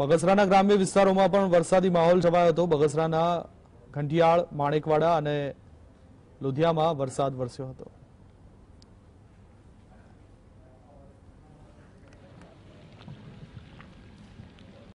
બગસરાના ગ્રામ્ય વિસ્તારોમાં પણ વરસાદી માહોલ છવાયો હતો બગસરાના ઘંટિયાળ માણેકવાડા અને લુધિયામાં વરસાદ વરસ્યો હતો